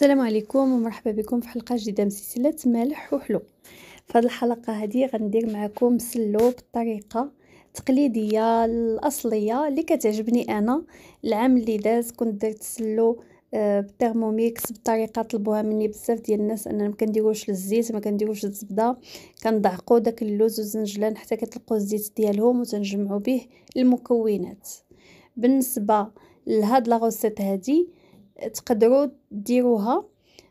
السلام عليكم ومرحبا بكم في حلقه جديده من سلسله مالح وحلو في هذه الحلقه هذه غندير معكم سلو بطريقه تقليديه الاصليه اللي كتعجبني انا العام اللي داز كنت درت سلو آه، بالترموميكس بطريقه طلبوها مني بزاف ديال الناس اننا ما كنديروش الزيت ما كنديروش الزبده كنضعقو داك اللوز والزنجلان حتى كتلقوا الزيت ديالهم وتنجمعوا به المكونات بالنسبه لهاد لا هذه تقدروا ديروها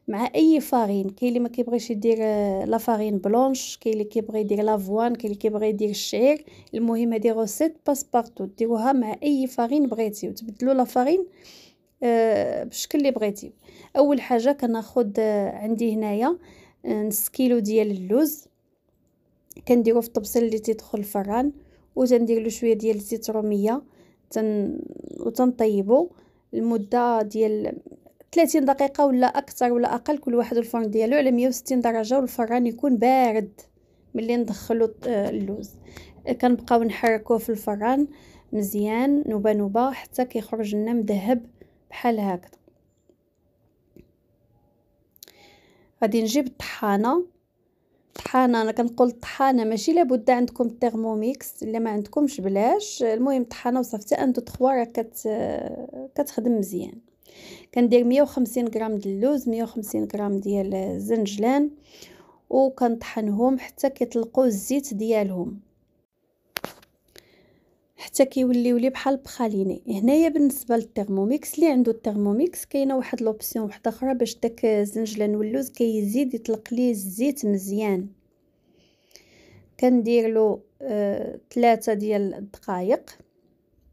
مع اي فارين كاين اللي ما كيبغيش يدير آه، لا فارين بلونش كاين اللي كيبغي يدير لافوان كاين اللي كيبغي يدير الشعير المهم هذه روسيت باس بارتو ديروها مع اي فارين بغيتي وتبدلوا لا فارين آه، بالشكل اللي بغيتي اول حاجه كناخذ آه، عندي هنايا نص كيلو ديال اللوز كنديرو في الطبسيل اللي تيدخل الفران وتندير له شويه ديال الزيت روميه تن... وتنطيبو المده ديال 30 دقيقه ولا اكثر ولا اقل كل واحد الفرن ديالو على 160 درجه والفران يكون بارد ملي ندخلو آه، اللوز كنبقاو نحركوه في الفران مزيان نوبه نوبه حتى كيخرج لنا مذهب بحال هكذا غادي نجيب الطحانه طحانه انا كنقول طحانه ماشي لابد عندكم الترموميكس الا ما عندكمش بلاش المهم طحانه وصافي حتى 1 2 3 راه كت كتخدم مزيان كندير 150 غرام ديال اللوز 150 غرام ديال الزنجلان وكنطحنهم حتى كيطلقوا الزيت ديالهم حتى كيوليو لي بحال بخاليني هنايا بالنسبه للثيرموميكس اللي عنده الثيرموميكس كاينه واحد لوبسيون واحده اخرى باش داك الزنجلان واللوز كيزيد كي يطلق ليه الزيت مزيان كندير له آه ثلاثه ديال الدقائق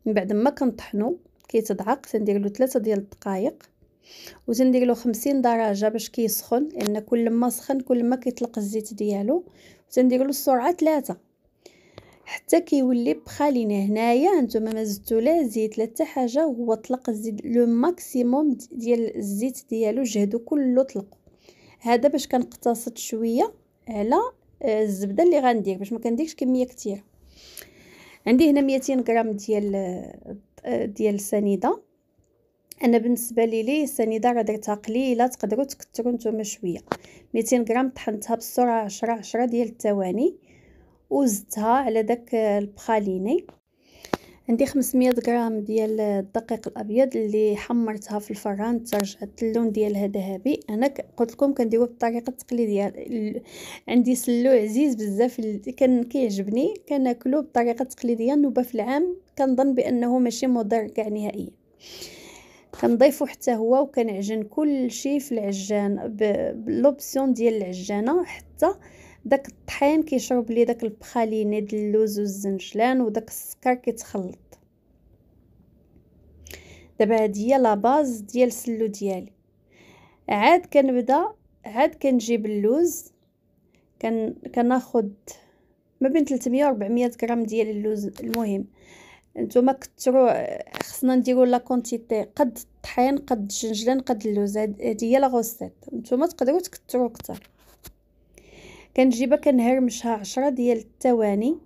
من بعد ما كنطحنو كيتضعق تندير له ثلاثه ديال الدقائق وتندير له 50 درجه باش كيسخن كي لان كل ما سخن كل ما كيطلق الزيت ديالو وتندير له السرعه ثلاثة حتى كيولي بخالينا هنايا نتوما ما زدتو لا زيت لا حتى حاجه هو طلق الزيت لو ماكسيموم ديال الزيت ديالو جهدو كله طلقو هذا باش كنقتصد شويه على آه، الزبده اللي غندير باش ما كنديكش كميه كثيره عندي هنا 200 غرام ديال آه، آه، ديال السنيده انا بالنسبه لي لي السنيده راه درتها قليله تقدروا تكثروا نتوما شويه 200 غرام طحنتها بالسرعه 10 10 ديال الثواني وزدتها على داك البخاليني عندي 500 غرام ديال الدقيق الابيض اللي حمرتها في الفران ترجعت اللون ديالها ذهبي انا قلت لكم كنديرو بالطريقه التقليديه عندي سلو عزيز بزاف كان كيعجبني كناكلو بالطريقه التقليديه نوبه في العام كنظن بانه ماشي مضر كاع نهائيا كنضيفو حتى هو وكنعجن كل شيء في العجان بلوبسيون ديال العجانه حتى داك الطحين كيشرب لي داك البخاليني ديال اللوز والزنجلان وداك السكر كيتخلط دابا هادي هي لا باز ديال السلو ديالي عاد كنبدا عاد كنجيب اللوز كن كناخد ما بين 300 و 400 غرام ديال اللوز المهم نتوما كثروا خصنا نديروا لا كونتيتي قد الطحين قد الجنجلان قد اللوز هذه هي لا غوسيت نتوما تقدروا تكثروا اكثر كنجيبها كنهرمشها عشرة ديال الثواني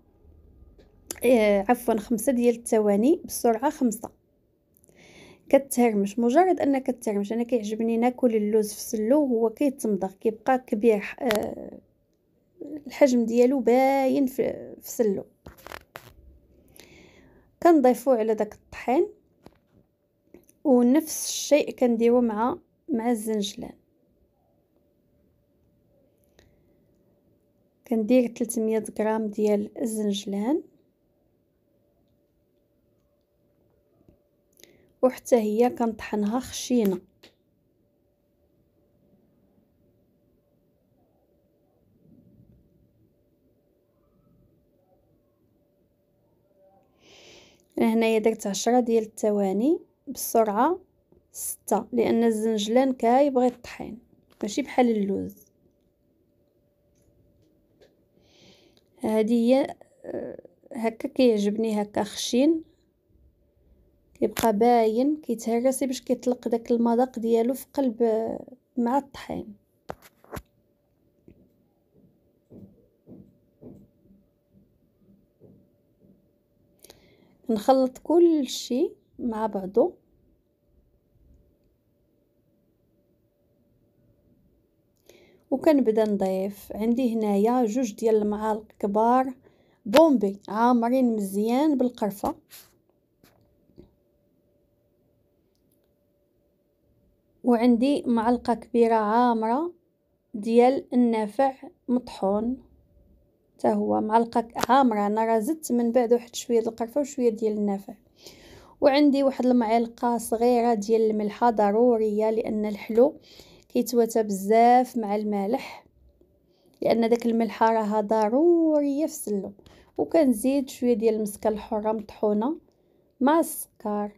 آه عفوا خمسة ديال الثواني بسرعه خمسة كتهرمش مجرد انك تهرمش انا كيعجبني ناكل اللوز في سلو هو كيتمضغ كيبقى كبير آه الحجم ديالو باين في, في سلو كنضيفو على داك الطحين ونفس الشيء كنديرو مع مع الزنجلان كندير 300 غرام ديال الزنجلان وحتى هي كنطحنها خشينه انا هنايا درت عشرة ديال الثواني بسرعه ستة لان الزنجلان كيبغي الطحين ماشي بحال اللوز هذه هي آه، هكا كيعجبني هكا خشين كيبقى باين كيتهرسي باش كيطلق داك المذاق ديالو في قلب آه، مع الطحين نخلط كل شيء مع بعضه وكنبدا نضيف عندي هنايا جوج ديال المعالق كبار بومبي عامرين مزيان بالقرفه وعندي معلقه كبيره عامره ديال النافع مطحون حتى هو معلقه عامره انا زدت من بعد واحد شويه ديال القرفه وشويه ديال النافع وعندي واحد المعلقه صغيره ديال الملحه ضروريه لان الحلو كيتواتى بزاف مع الملح لان داك الملحه راها ضروريه في السلو وكنزيد شويه ديال المسكه الحره مطحونه مع السكر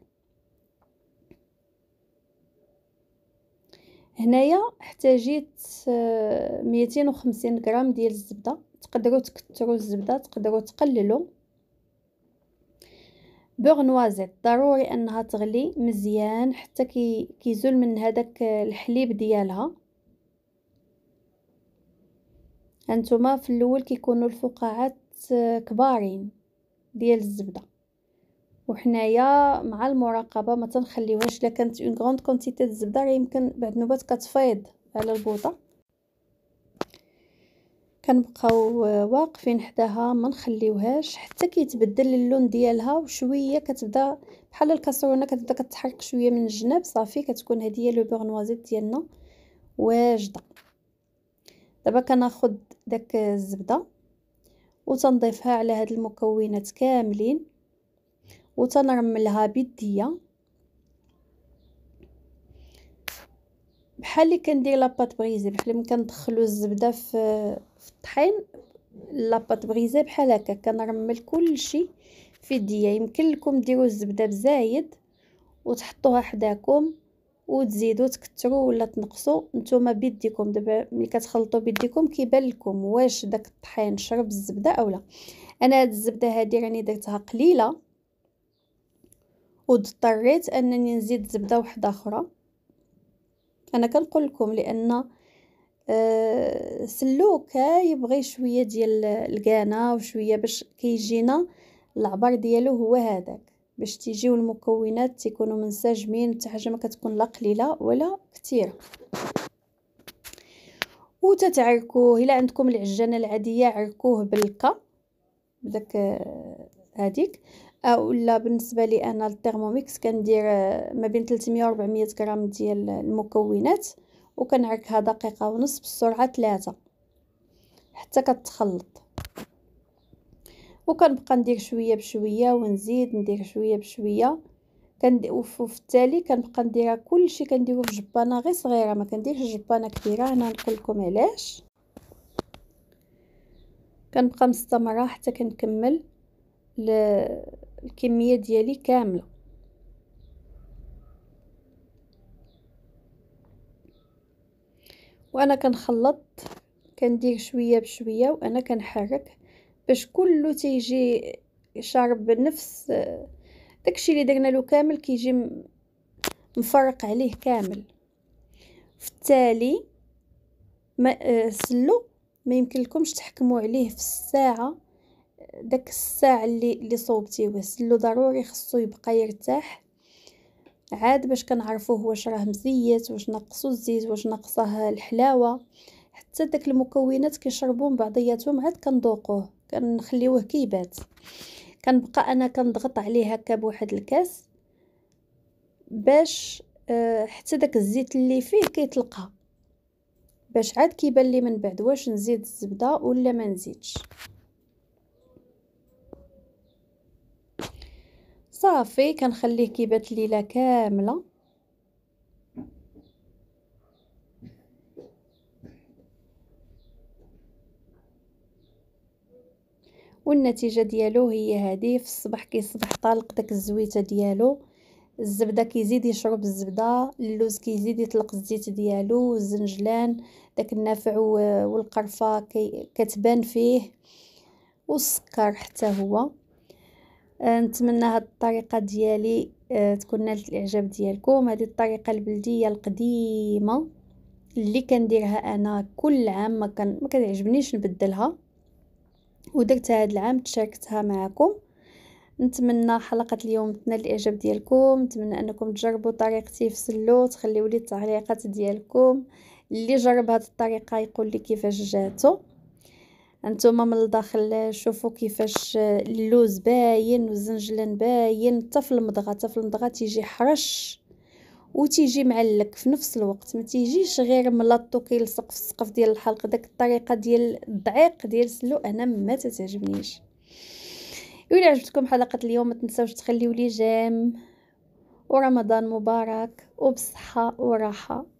هنايا احتاجيت 250 آه، غرام ديال الزبده تقدروا تكثروا الزبده تقدروا تقللوا بوغ نوازيت ضروري انها تغلي مزيان حتى كي كيزول من هذاك الحليب ديالها هانتوما في الاول كيكونوا الفقاعات آه، كبارين ديال الزبده وحنايا مع المراقبه ما تنخليوهاش الا كانت اون غروند كونتيتي الزبده يمكن بعد نوبات كتفيض على البوطه كنبقاو واقفين حداها ما نخليوهاش حتى كيتبدل اللون ديالها وشويه كتبدا بحال الكاسرونه كتبدا كتحرق شويه من الجناب صافي كتكون هذه هي لو بورنوازيت ديالنا واجده دابا كناخد داك الزبده وتنضيفها على هاد المكونات كاملين وتنرملها بيديه بحال اللي كندير لاباط بريزي بحال ملي كندخلو الزبده في في الطحين لاباط بريزي بحال هكا كنرمل كلشي في يديا يمكن لكم ديروا الزبده بزايد وتحطوها حداكم وتزيدوا تكثروا ولا تنقصوا نتوما بيديكم دابا ملي كتخلطوا بيديكم كيبان لكم واش داك الطحين شرب الزبده اولا انا هاد الزبده هادي راني درتها قليله واضطريت انني نزيد زبده واحده اخرى انا كنقول لكم لان آه، سلوكا يبغي شويه ديال الكانه وشويه باش كيجينا العبر ديالو هو هذاك باش تيجيو المكونات تيكونوا منسجمين حتى حاجه ما كتكون لا قليله ولا كثيره وتتعركوه الا عندكم العجانه العاديه عركوه بالكا بداك هذيك آه، او لا بالنسبه لي انا الثيرموميكس كندير آه، ما بين 300 و 400 غرام ديال المكونات وكنعكها دقيقه ونص بالسرعه 3 حتى كتخلط وكنبقى ندير شويه بشويه ونزيد ندير شويه بشويه وفي التالي كنبقى نديرها كلشي كنديرو في جبانه غير صغيره ما كنديرش جبانه كبيره هنا نقول لكم علاش كنبقى مستمره حتى كنكمل الكميه ديالي كامله وانا كنخلط كندير شويه بشويه وانا كنحرك باش كله تيجي شارب بنفس داكشي اللي درنا له كامل كيجي مفرق عليه كامل في التالي ما آه، سلو ما يمكن لكمش تحكموا عليه في الساعه داك الساع اللي اللي صوبتي وغسلو ضروري خصو يبقى يرتاح عاد باش كنعرفوه واش راه مزيت واش ناقصو الزيت واش ناقصه الحلاوه حتى داك المكونات كيشربوا من بعضياتهم عاد كندوقوه كنخليوه كيبات كنبقى انا كنضغط عليه هكا بواحد الكاس باش آه، حتى داك الزيت اللي فيه كيتلقى باش عاد كيبان لي من بعد واش نزيد الزبده ولا ما نزيدش صافي كنخليه كيبات الليله كامله والنتيجه ديالو هي هذه في الصباح كيصبح طالق داك الزويته ديالو الزبده كيزيد يشرب الزبده اللوز كيزيد يطلق الزيت ديالو الزنجلان داك النافع والقرفه كتبان فيه والسكر حتى هو آه، نتمنى هاد الطريقه ديالي آه، تكون نالت الاعجاب ديالكم هذه الطريقه البلديه القديمه اللي كنديرها انا كل عام ما كان ما كتعجبنيش نبدلها ودرتها هاد العام تشاركتها معكم نتمنى حلقه اليوم تنال الاعجاب ديالكم نتمنى انكم تجربوا طريقتي في سلو تخليوا لي التعليقات ديالكم اللي جرب هاد الطريقه يقول لي كيفاش جاتو انتم من الداخل شوفوا كيفاش اللوز باين والزنجلان باين حتى في المضغه حتى في المضغه تيجي حرش وتيجي معلك في نفس الوقت ما تيجيش غير ملطو كيلصق في السقف ديال الحلق داك الطريقه ديال الضعيق ديال سلو انا ما تتعجبنيش الى عجبتكم حلقه اليوم ما تنساوش تخليوا لي جيم ورمضان مبارك وبصحه وراحه